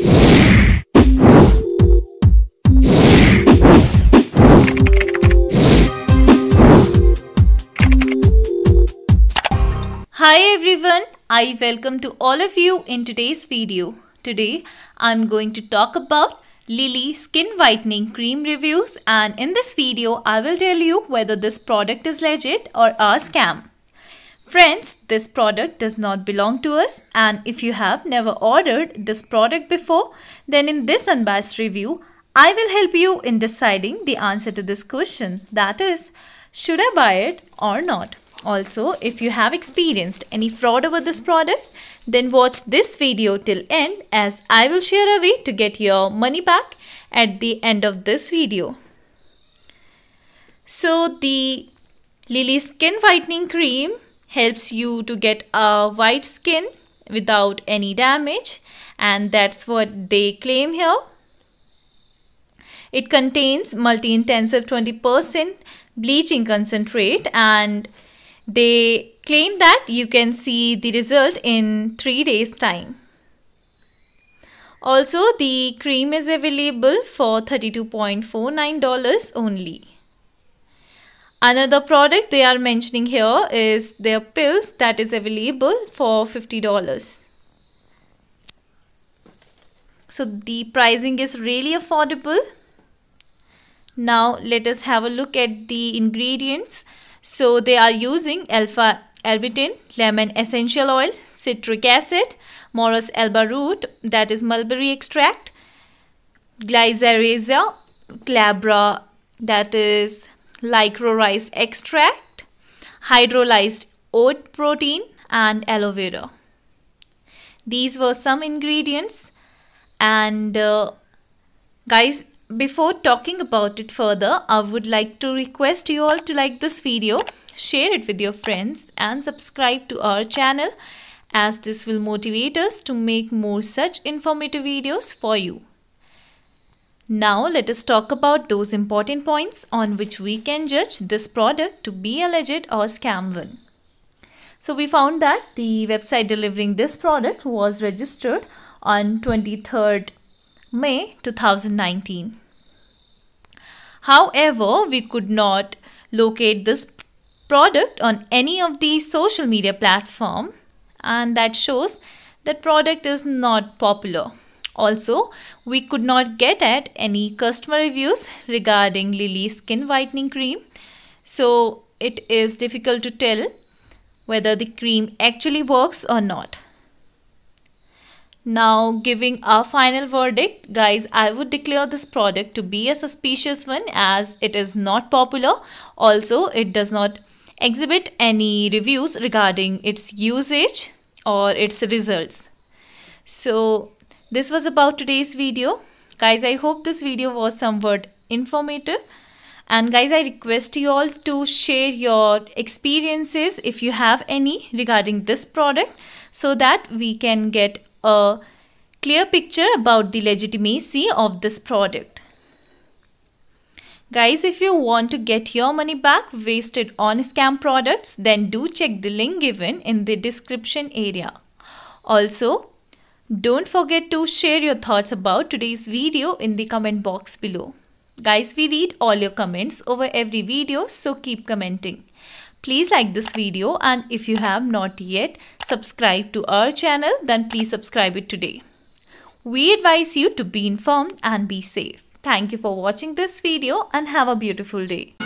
Hi everyone, I welcome to all of you in today's video. Today, I'm going to talk about Lily Skin Whitening Cream Reviews and in this video, I will tell you whether this product is legit or a scam. Friends, this product does not belong to us and if you have never ordered this product before, then in this unbiased review, I will help you in deciding the answer to this question that is, should I buy it or not? Also, if you have experienced any fraud over this product, then watch this video till end as I will share a way to get your money back at the end of this video. So the Lily Skin Whitening Cream helps you to get a white skin without any damage and that's what they claim here. It contains multi-intensive 20% bleaching concentrate and they claim that you can see the result in 3 days time. Also the cream is available for $32.49 only. Another product they are mentioning here is their pills that is available for $50. So the pricing is really affordable. Now let us have a look at the ingredients. So they are using alpha albutin, lemon essential oil, citric acid, morus alba root that is mulberry extract, glyceraza, glabra that is lycrorice extract, hydrolyzed oat protein and aloe vera. These were some ingredients and uh, guys before talking about it further I would like to request you all to like this video, share it with your friends and subscribe to our channel as this will motivate us to make more such informative videos for you. Now let us talk about those important points on which we can judge this product to be alleged or scam one. So we found that the website delivering this product was registered on 23rd May 2019. However, we could not locate this product on any of the social media platform and that shows that product is not popular. Also, we could not get at any customer reviews regarding Lily skin whitening cream. So, it is difficult to tell whether the cream actually works or not. Now giving our final verdict, guys, I would declare this product to be a suspicious one as it is not popular. Also, it does not exhibit any reviews regarding its usage or its results. So this was about today's video. Guys, I hope this video was somewhat informative. And guys, I request you all to share your experiences if you have any regarding this product so that we can get a clear picture about the legitimacy of this product. Guys, if you want to get your money back wasted on scam products, then do check the link given in the description area. Also, don't forget to share your thoughts about today's video in the comment box below. Guys, we read all your comments over every video, so keep commenting. Please like this video and if you have not yet subscribed to our channel, then please subscribe it today. We advise you to be informed and be safe. Thank you for watching this video and have a beautiful day.